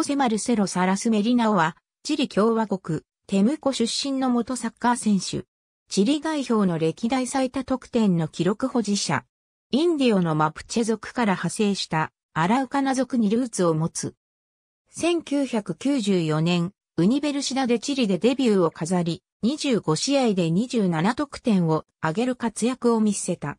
ホセ・マルセロ・サラス・メリナオは、チリ共和国、テムコ出身の元サッカー選手。チリ代表の歴代最多得点の記録保持者。インディオのマプチェ族から派生したアラウカナ族にルーツを持つ。1994年、ウニベルシダでチリでデビューを飾り、25試合で27得点を挙げる活躍を見せた。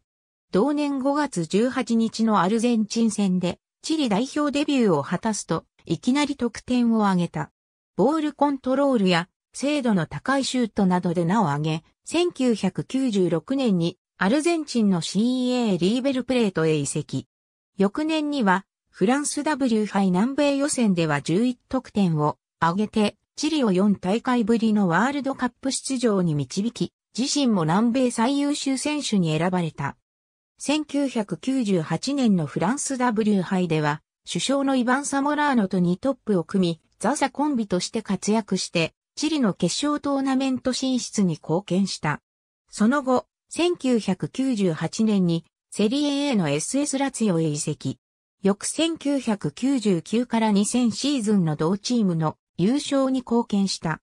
同年5月18日のアルゼンチン戦で、チリ代表デビューを果たすと、いきなり得点を挙げた。ボールコントロールや精度の高いシュートなどで名を挙げ、1996年にアルゼンチンの CEA リーベルプレートへ移籍。翌年にはフランス W 杯南米予選では11得点を挙げて、チリを4大会ぶりのワールドカップ出場に導き、自身も南米最優秀選手に選ばれた。1998年のフランス W 杯では、首相のイバン・サモラーノと2トップを組み、ザザコンビとして活躍して、チリの決勝トーナメント進出に貢献した。その後、1998年にセリエ A の SS ラツヨへ移籍。翌1999から2000シーズンの同チームの優勝に貢献した。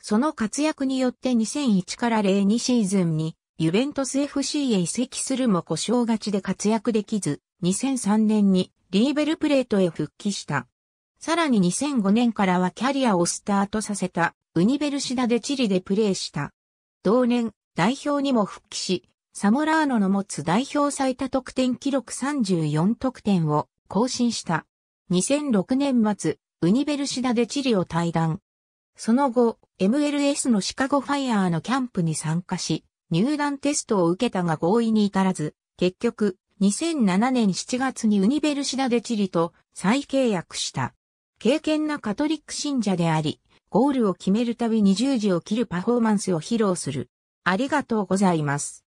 その活躍によって2001から02シーズンにユベントス FC へ移籍するも故障がちで活躍できず、2003年にリーベルプレートへ復帰した。さらに2005年からはキャリアをスタートさせたウニベルシダでチリでプレーした。同年、代表にも復帰し、サモラーノの持つ代表最多得点記録34得点を更新した。2006年末、ウニベルシダでチリを退団。その後、MLS のシカゴファイアーのキャンプに参加し、入団テストを受けたが合意に至らず、結局、2007年7月にウニベルシダデチリと再契約した。敬虔なカトリック信者であり、ゴールを決めるたび2 0時を切るパフォーマンスを披露する。ありがとうございます。